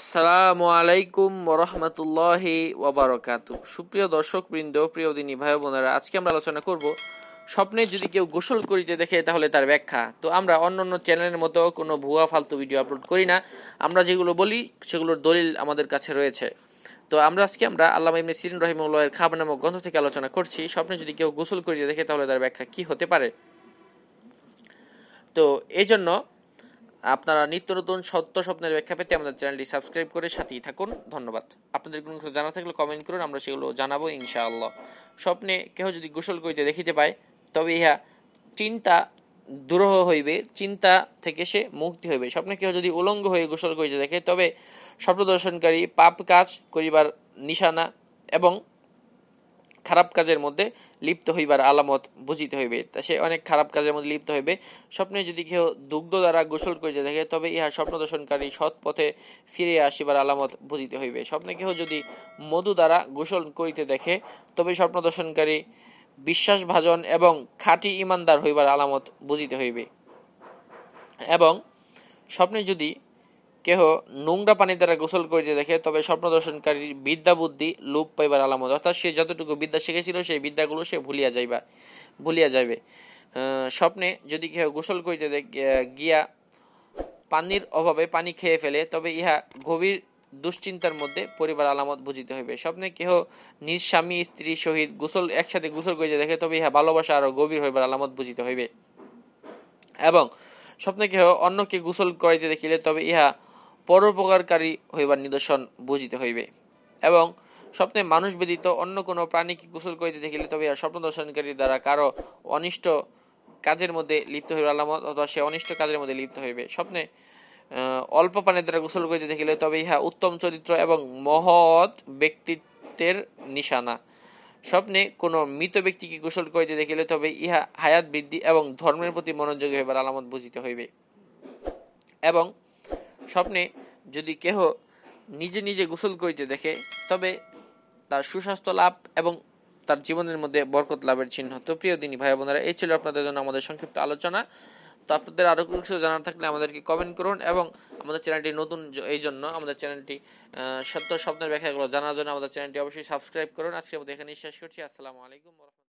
আসসালামু আলাইকুম ওরহমতুল্লাহি ওবরাকাতু সুপ্রিয় দর্শক বৃন্দ প্রিয় দিনী ভাই বোনেরা আজকে আমরা আলোচনা করব স্বপ্নে যদি কেউ গোসল করিতে দেখে তাহলে তার ব্যাখ্যা তো আমরা অন্য অন্য চ্যানেলের মতো কোনো ভুয়া ফালতু ভিডিও আপলোড করি না আমরা যেগুলো বলি সেগুলোর দলিল আমাদের কাছে রয়েছে তো আমরা আজকে আমরা আল্লাহ ইমনি সিরিন রহিমুল্লাহের খাবার নামক গ্রন্থ থেকে আলোচনা করছি স্বপ্নে যদি কেউ গোসল করিতে দেখে তাহলে তার ব্যাখ্যা কি হতে পারে তো এই জন্য আপনারা নিত্য নতুন সত্য স্বপ্নের ব্যাখ্যা পেতে আমাদের চ্যানেলটি সাবস্ক্রাইব করে সাথেই থাকুন ধন্যবাদ আপনাদের কোনো কিছু জানা থাকলে কমেন্ট করুন আমরা সেগুলো জানাবো ইনশাআল্লাহ স্বপ্নে কেহ যদি গোসল করিতে দেখিতে পায় তবে ইহা চিন্তা দুরহ হইবে চিন্তা থেকে সে মুক্তি হইবে স্বপ্নে কেহ যদি উলঙ্গ হয়ে গোসল করিতে দেখে তবে স্বপ্ন দর্শনকারী পাপ কাজ করিবার নিশানা এবং খারাপ কাজের মধ্যে লিপ্ত হইবার আলামত বুঝিতে হইবে তা সে অনেক খারাপ কাজের মধ্যে লিপ্ত হইবে স্বপ্নে যদি কেউ দুগ্ধ দ্বারা গোসল করিতে থাকে তবে ইহা দর্শনকারী সৎ পথে ফিরে আসিবার আলামত বুঝিতে হইবে স্বপ্নে কেউ যদি মধু দ্বারা গোসল করিতে দেখে তবে স্বপ্ন দর্শনকারী বিশ্বাস ভাজন এবং খাঁটি ইমানদার হইবার আলামত বুঝিতে হইবে এবং স্বপ্নে যদি কেহ নোংরা পানি দ্বারা গোসল করিতে দেখে তবে স্বপ্ন দর্শনকারী বিদ্যা বুদ্ধি লোপ পাইবার আলামত অর্থাৎ সে যতটুকু বিদ্যা শিখেছিল সেই বিদ্যাগুলো সে ভুলিয়া যাইবা ভুলিয়া যাইবে স্বপ্নে যদি কেহ গোসল করিতে গিয়া পানির অভাবে পানি খেয়ে ফেলে তবে ইহা গভীর দুশ্চিন্তার মধ্যে পরিবার আলামত বুঝিতে হইবে স্বপ্নে কেহ নিজ স্বামী স্ত্রী সহিত গোসল একসাথে গোসল করিতে দেখে তবে ইহা ভালোবাসা আরো গভীর হইবার আলামত বুঝিতে হইবে এবং স্বপ্নে কেহ অন্যকে গোসল করাইতে দেখিলে তবে ইহা পরোপকারী হইবার নিদর্শন বুঝিতে হইবে এবং স্বপ্নে মানুষ ব্যতীত অন্য কোনো প্রাণীকে গোসল করিতে দেখিলে তবে ইহা স্বপ্ন দর্শনকারী দ্বারা কারো অনিষ্ট কাজের মধ্যে লিপ্ত হইবে আলামত অথবা সে অনিষ্ট কাজের মধ্যে লিপ্ত হইবে স্বপ্নে অল্প পানের দ্বারা গোসল করিতে দেখিলে তবে ইহা উত্তম চরিত্র এবং মহৎ ব্যক্তিত্বের নিশানা স্বপ্নে কোনো মৃত ব্যক্তিকে গোসল করিতে দেখিলে তবে ইহা হায়াত বৃদ্ধি এবং ধর্মের প্রতি মনোযোগী হইবার আলামত বুঝিতে হইবে এবং স্বপ্নে যদি কেহ নিজে নিজে গোসল করিতে দেখে তবে তার সুস্বাস্থ্য লাভ এবং তার জীবনের মধ্যে বরকত লাভের চিহ্ন তো প্রিয় দিনী ভাই বোনেরা এই ছিল আপনাদের জন্য আমাদের সংক্ষিপ্ত আলোচনা তো আপনাদের আরও কিছু জানার থাকলে আমাদেরকে কমেন্ট করুন এবং আমাদের চ্যানেলটি নতুন এই জন্য আমাদের চ্যানেলটি সত্য স্বপ্নের ব্যাখ্যাগুলো জানার জন্য আমাদের চ্যানেলটি অবশ্যই সাবস্ক্রাইব করুন আজকে আমাদের এখানে শেষ করছি আসসালামু আলাইকুম